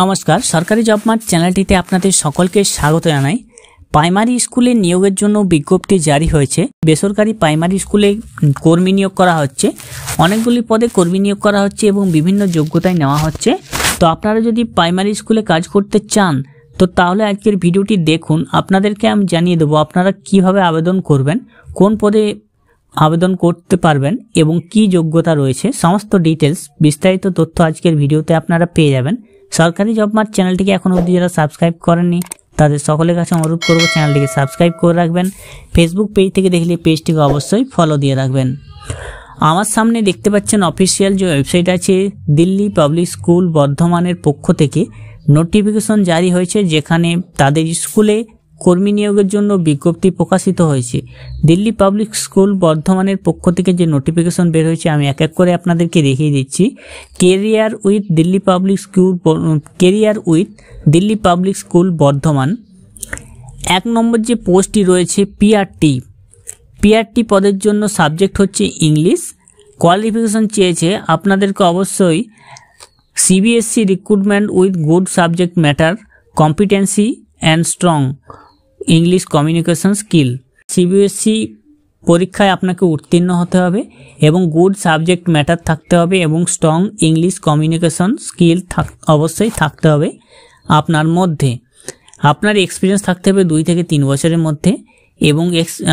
নমস্কার সরকারি job mart চ্যানেলটিতে আপনাদের সকলকে স্বাগত জানাই প্রাইমারি স্কুলে নিয়োগের জন্য বিজ্ঞপ্তি জারি হয়েছে বেসরকারি প্রাইমারি স্কুলে কর্মী নিয়োগ করা হচ্ছে অনেকগুলি পদে কর্মী নিয়োগ করা হচ্ছে এবং বিভিন্ন যোগ্যতায় নেওয়া হচ্ছে তো আপনারা যদি প্রাইমারি স্কুলে কাজ করতে চান তো তাহলে আজকের ভিডিওটি দেখুন আপনাদেরকে আমি জানিয়ে দেবো আপনারা কিভাবে আবেদন করবেন কোন পদে আবেদন করতে পারবেন এবং কি যোগ্যতা রয়েছে সমস্ত ডিটেলস বিস্তারিত তথ্য আজকের ভিডিওতে আপনারা পেয়ে যাবেন সরকারি জব মার্ট চ্যানেলটিকে এখন অবধি যারা সাবস্ক্রাইব করেননি তাদের সকলের কাছে অনুরোধ করব চ্যানেলটিকে সাবস্ক্রাইব করে রাখবেন ফেসবুক পেজ থেকে দেখলে পেজটিকে অবশ্যই ফলো দিয়ে রাখবেন আমার সামনে দেখতে পাচ্ছেন অফিসিয়াল যে ওয়েবসাইট আছে দিল্লি পাবলিক স্কুল বর্ধমানের পক্ষ থেকে নোটিফিকেশন জারি হয়েছে যেখানে তাদের স্কুলে কর্মী নিয়োগের জন্য বিজ্ঞপ্তি প্রকাশিত হয়েছে দিল্লি পাবলিক স্কুল বর্ধমানের পক্ষ থেকে যে নোটিফিকেশন বের হয়েছে আমি এক এক করে আপনাদেরকে দেখিয়ে দিচ্ছি career with Delhi public school career with Delhi public school Bardhaman এক নম্বর যে পোস্টটি রয়েছে পিআরটি পিআরটি পদের জন্য সাবজেক্ট হচ্ছে ইংলিশ কোয়ালিফিকেশন চেয়েছে আপনাদেরকে অবশ্যই CBSE recruitment with good subject matter competency and strong English communication skill CBSE পরীক্ষায় আপনাকে উত্তীর্ণ হতে হবে এবং গুড সাবজেক্ট ম্যাটার থাকতে হবে এবং স্ট্রং ইংলিশ কমিউনিকেশন স্কিল থাক অবশ্যই থাকতে হবে আপনার মধ্যে আপনার এক্সপিরিয়েন্স থাকতে হবে দুই থেকে তিন বছরের মধ্যে এবং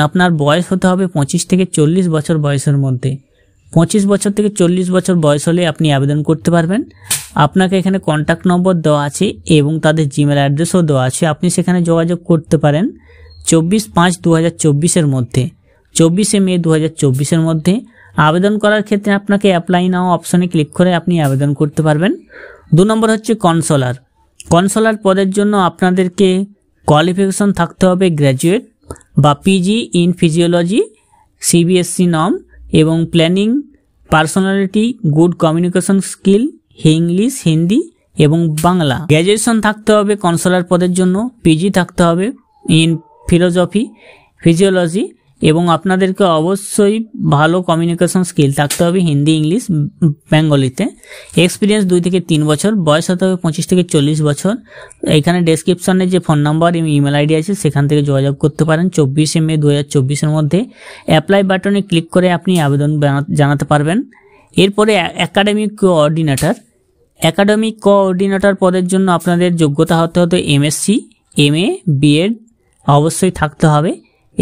আপনার বয়স হতে হবে পঁচিশ থেকে চল্লিশ বছর বয়সের মধ্যে পঁচিশ বছর থেকে চল্লিশ বছর বয়স হলে আপনি আবেদন করতে পারবেন আপনাকে এখানে কন্ট্যাক্ট নম্বর দেওয়া আছে এবং তাদের জিমেল অ্যাড্রেসও দেওয়া আছে আপনি সেখানে যোগাযোগ করতে পারেন চব্বিশ পাঁচ দু হাজার চব্বিশের মধ্যে চব্বিশে মে দু হাজার চব্বিশের মধ্যে আবেদন করার ক্ষেত্রে আপনাকে অ্যাপ্লাই নাও অপশনে ক্লিক করে আপনি আবেদন করতে পারবেন দু নম্বর হচ্ছে কনসোলার কনসোলার পদের জন্য আপনাদেরকে কোয়ালিফিকেশন থাকতে হবে গ্র্যাজুয়েট বা পিজি ইন ফিজিওলজি সিবিএসসি নম এবং planning personality good communication skill English Hindi এবং বাংলা গ্র্যাজুয়েশন থাকতে হবে কনসোলার পদের জন্য পিজি থাকতে হবে ইন ফিলোজফি ফিজিওলজি এবং আপনাদেরকে অবশ্যই ভালো কমিউনিকেশন স্কিল থাকতে হবে হিন্দি ইংলিশ বেঙ্গলিতে এক্সপিরিয়েন্স দুই থেকে তিন বছর বয়স হতে হবে পঁচিশ থেকে চল্লিশ বছর এখানে ডেসক্রিপশনে যে ফোন নাম্বার এবং ইমেল আইডি আছে সেখান থেকে যোগাযোগ করতে পারেন চব্বিশে মে দু হাজার চব্বিশের মধ্যে অ্যাপ্লাই বাটনে ক্লিক করে আপনি আবেদন জানাতে পারবেন এরপরে অ্যাকাডেমিক কোঅর্ডিনেটর অ্যাকাডেমিক কোঅর্ডিনেটর পদের জন্য আপনাদের যোগ্যতা হতে হতে এমএসসি এম এ বিএড অবশ্যই থাকতে হবে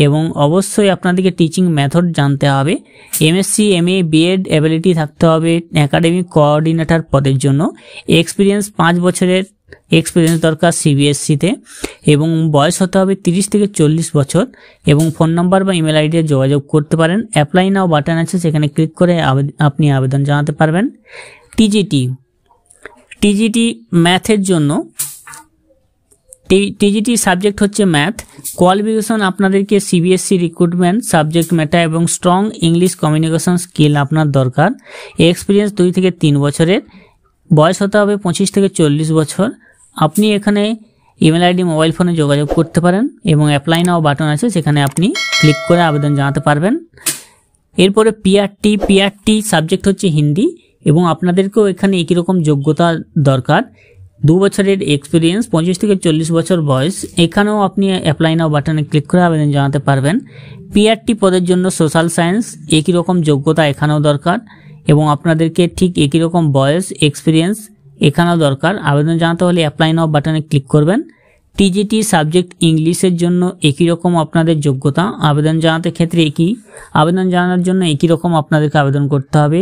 এবং অবশ্যই আপনাদেরকে টিচিং মেথড জানতে হবে MSc M A BEd ability থাকতে হবে অ্যাকাডেমিক কোঅর্ডিনেটর পদের জন্য এক্সপিরিয়েন্স পাঁচ বছরের এক্সপিরিয়েন্স দরকার সিবিএসসিতে এবং বয়স হতে হবে তিরিশ থেকে চল্লিশ বছর এবং ফোন নম্বর বা ইমেল আইডি যোগাযোগ করতে পারেন অ্যাপ্লাই নাও বাটন আছে সেখানে ক্লিক করে আপনি আবেদন জানাতে পারবেন টিজিটি টিজিটি ম্যাথের জন্য টিজিটি সাবজেক্ট হচ্ছে ম্যাথ কোয়ালিফিকেশন আপনাদেরকে সিবিএসসি রিক্রুটমেন্ট সাবজেক্ট ম্যাটার এবং স্ট্রং ইংলিশ কমিউনিকেশন স্কিল আপনার দরকার এক্সপিরিয়েন্স দুই থেকে তিন বছরের বয়স হতে হবে পঁচিশ থেকে চল্লিশ বছর আপনি এখানে ইমেল আইডি মোবাইল ফোনে যোগাযোগ করতে পারেন এবং অ্যাপ্লাই নাও বাটন আছে সেখানে আপনি ক্লিক করে আবেদন জানাতে পারবেন এরপরে পিআরটি পিআরটি সাবজেক্ট হচ্ছে হিন্দি এবং আপনাদেরকেও এখানে একই রকম যোগ্যতা দরকার দু বছরের এক্সপিরিয়েন্স পঁচিশ থেকে চল্লিশ বছর বয়স এখানেও আপনি অ্যাপ্লাই নাও বাটনে ক্লিক করে আবেদন জানাতে পারবেন পিআরটি পদের জন্য সোশ্যাল সায়েন্স একই রকম যোগ্যতা এখানেও দরকার এবং আপনাদেরকে ঠিক একই রকম বয়স এক্সপিরিয়েন্স এখানেও দরকার আবেদন জানাতে হলে অ্যাপ্লাই নাও বাটনে ক্লিক করবেন টিজিটি সাবজেক্ট ইংলিশের জন্য একই রকম আপনাদের যোগ্যতা আবেদন জানাতে ক্ষেত্রে একই আবেদন জানানোর জন্য একই রকম আপনাদেরকে আবেদন করতে হবে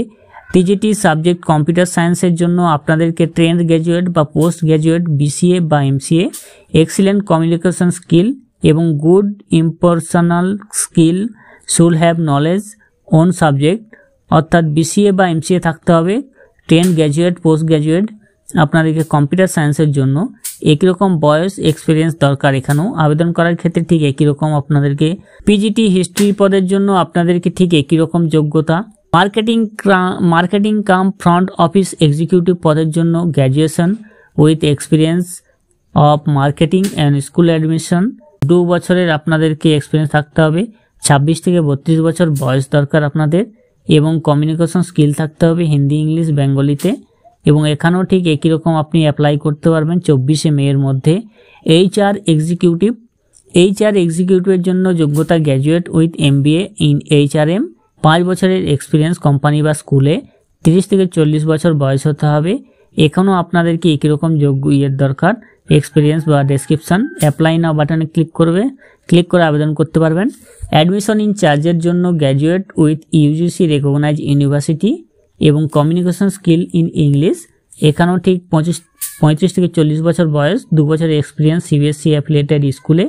টিজিটি সাবজেক্ট কম্পিউটার সায়েন্সের জন্য আপনাদেরকে ট্রেন্ড গ্র্যাজুয়েট বা পোস্ট গ্র্যাজুয়েট বিসিএ বা এমসিএ এক্সিলেন্ট কমিউনিকেশন স্কিল এবং good impersonal skill should have knowledge on subject অর্থাৎ বিসিএ বা এমসিএ থাকতে হবে টেন গ্র্যাজুয়েট পোস্ট গ্র্যাজুয়েট আপনাদেরকে কম্পিউটার সায়েন্সের জন্য একই রকম বয়স এক্সপিরিয়েন্স দরকার এখানেও আবেদন করার ক্ষেত্রে ঠিক একই রকম আপনাদেরকে পিজিটি হিস্ট্রি পদের জন্য আপনাদেরকে ঠিক একই রকম যোগ্যতা marketing marketing cum front office executive পদের জন্য graduation with experience of marketing and school admission দু বছরের আপনাদেরকে এক্সপিরিয়েন্স থাকতে হবে ছাব্বিশ থেকে বত্রিশ বছর বয়স দরকার আপনাদের এবং কমিউনিকেশন স্কিল থাকতে হবে হিন্দি ইংলিশ বেঙ্গলিতে এবং এখানেও ঠিক একই রকম আপনি অ্যাপ্লাই করতে পারবেন চব্বিশে মেয়ের মধ্যে H R executive H R এক্সিকিউটিভের জন্য যোগ্যতা graduate with MBA in H R M পাঁচ বছরের এক্সপিরিয়েন্স কোম্পানি বা স্কুলে তিরিশ থেকে চল্লিশ বছর বয়স হতে হবে এখনও আপনাদেরকে একই রকম যোগ্য ইয়ের দরকার এক্সপিরিয়েন্স বা ডেসক্রিপশান অ্যাপ্লাই নাও বাটনে ক্লিক করবে ক্লিক করে আবেদন করতে পারবেন অ্যাডমিশন ইনচার্জের জন্য graduate with UGC recognise university এবং কমিউনিকেশন স্কিল ইন ইংলিশ এখানেও ঠিক পঁচিশ পঁয়ত্রিশ থেকে চল্লিশ বছর বয়স দু বছরের এক্সপিরিয়েন্স সিবিএসসি অ্যাফিলেটেড স্কুলে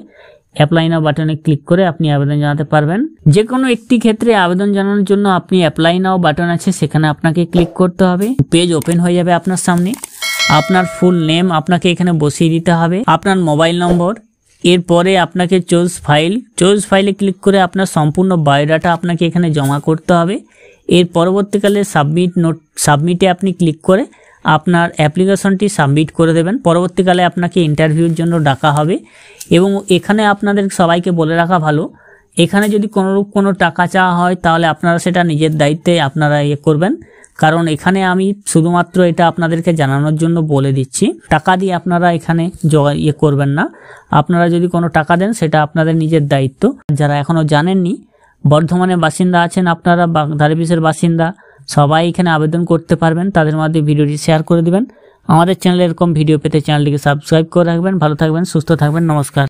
অ্যাপ্লাই নাও বাটনে ক্লিক করে আপনি আবেদন জানাতে পারবেন যে কোনো একটি ক্ষেত্রে আবেদন জানানোর জন্য আপনি অ্যাপ্লাই নাও বাটন আছে সেখানে আপনাকে ক্লিক করতে হবে পেজ ওপেন হয়ে যাবে আপনার সামনে আপনার ফুল নেম আপনাকে এখানে বসিয়ে দিতে হবে আপনার মোবাইল নম্বর এরপরে আপনাকে চোজ ফাইল চোজ ফাইলে ক্লিক করে আপনার সম্পূর্ণ বায়োডাটা আপনাকে এখানে জমা করতে হবে এর পরবর্তীকালে সাবমিট নোট সাবমিটে আপনি ক্লিক করে আপনার অ্যাপ্লিকেশনটি সাবমিট করে দেবেন পরবর্তীকালে আপনাকে ইন্টারভিউর জন্য ডাকা হবে এবং এখানে আপনাদের সবাইকে বলে রাখা ভালো এখানে যদি কোনোরূপ কোনো টাকা চাওয়া হয় তাহলে আপনারা সেটা নিজের দায়িত্বে আপনারা ইয়ে করবেন কারণ এখানে আমি শুধুমাত্র এটা আপনাদেরকে জানানোর জন্য বলে দিচ্ছি টাকা দিয়ে আপনারা এখানে ইয়ে করবেন না আপনারা যদি কোনো টাকা দেন সেটা আপনাদের নিজের দায়িত্ব যারা এখনও জানেননি বর্ধমানের বাসিন্দা আছেন আপনারা ধারেপিসের বাসিন্দা সবাই এখানে আবেদন করতে পারবেন তাদের মধ্যে ভিডিওটি শেয়ার করে দেবেন আমাদের চ্যানেলে এরকম ভিডিও পেতে চ্যানেলটিকে সাবস্ক্রাইব করে রাখবেন ভালো থাকবেন সুস্থ থাকবেন নমস্কার